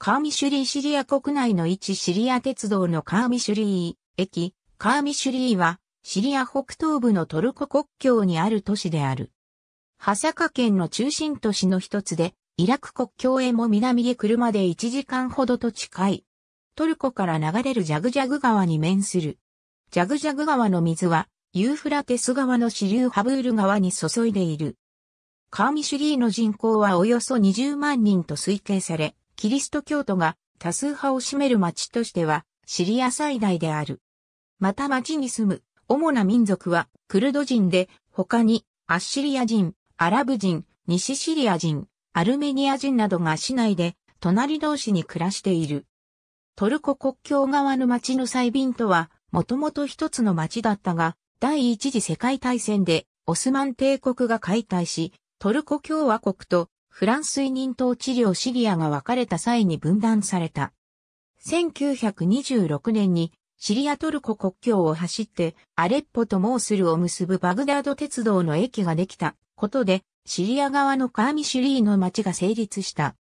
カーミシュリーシリア国内の一シリア鉄道のカーミシュリー駅、カーミシュリーは、シリア北東部のトルコ国境にある都市である。ハサカ県の中心都市の一つで、イラク国境へも南へ車で1時間ほどと近い。トルコから流れるジャグジャグ川に面する。ジャグジャグ川の水は、ユーフラテス川の支流ハブール川に注いでいる。カーミシュリーの人口はおよそ20万人と推計され、キリスト教徒が多数派を占める町としてはシリア最大である。また町に住む主な民族はクルド人で他にアッシリア人、アラブ人、西シリア人、アルメニア人などが市内で隣同士に暮らしている。トルコ国境側の町の再便とはもともと一つの町だったが第一次世界大戦でオスマン帝国が解体しトルコ共和国とフランス移民統治領シリアが分かれた際に分断された。1926年にシリアトルコ国境を走ってアレッポとモースルを結ぶバグダード鉄道の駅ができたことでシリア側のカーミシュリーの町が成立した。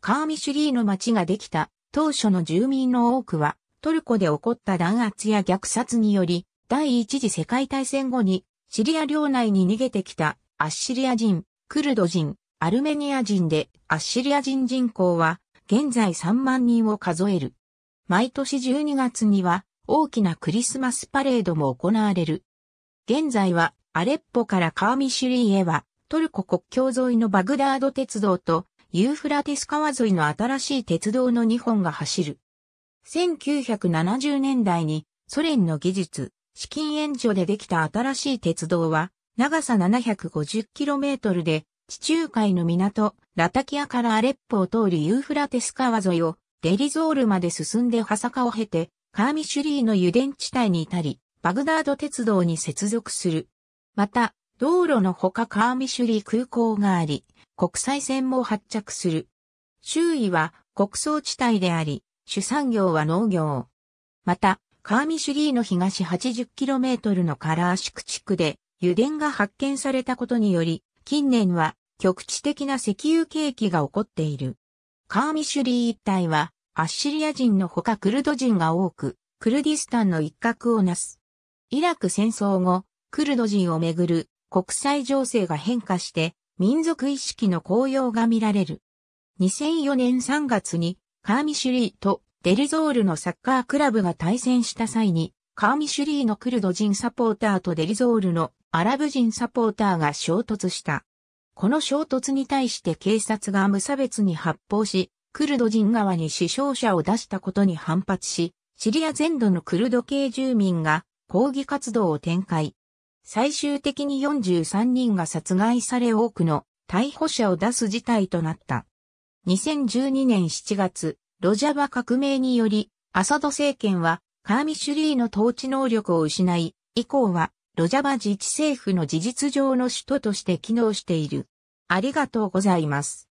カーミシュリーの町ができた当初の住民の多くはトルコで起こった弾圧や虐殺により第一次世界大戦後にシリア領内に逃げてきたアッシリア人、クルド人、アルメニア人でアッシリア人人口は現在3万人を数える。毎年12月には大きなクリスマスパレードも行われる。現在はアレッポからカーミシュリーへはトルコ国境沿いのバグダード鉄道とユーフラティス川沿いの新しい鉄道の2本が走る。1970年代にソ連の技術、資金援助でできた新しい鉄道は長さ 750km で地中海の港、ラタキアからアレッポを通りユーフラテス川沿いをデリゾールまで進んでハサカを経て、カーミシュリーの油田地帯に至り、バグダード鉄道に接続する。また、道路のほかカーミシュリー空港があり、国際線も発着する。周囲は国葬地帯であり、主産業は農業。また、カーミシュリーの東 80km のカラーシク地区で油田が発見されたことにより、近年は局地的な石油景気が起こっている。カーミシュリー一帯はアッシリア人のほかクルド人が多く、クルディスタンの一角をなす。イラク戦争後、クルド人をめぐる国際情勢が変化して民族意識の高揚が見られる。2004年3月にカーミシュリーとデルゾールのサッカークラブが対戦した際に、カーミシュリーのクルド人サポーターとデルゾールのアラブ人サポーターが衝突した。この衝突に対して警察が無差別に発砲し、クルド人側に死傷者を出したことに反発し、シリア全土のクルド系住民が抗議活動を展開。最終的に43人が殺害され多くの逮捕者を出す事態となった。2012年7月、ロジャバ革命により、アサド政権はカーミシュリーの統治能力を失い、以降はロジャバ自治政府の事実上の首都として機能している。ありがとうございます。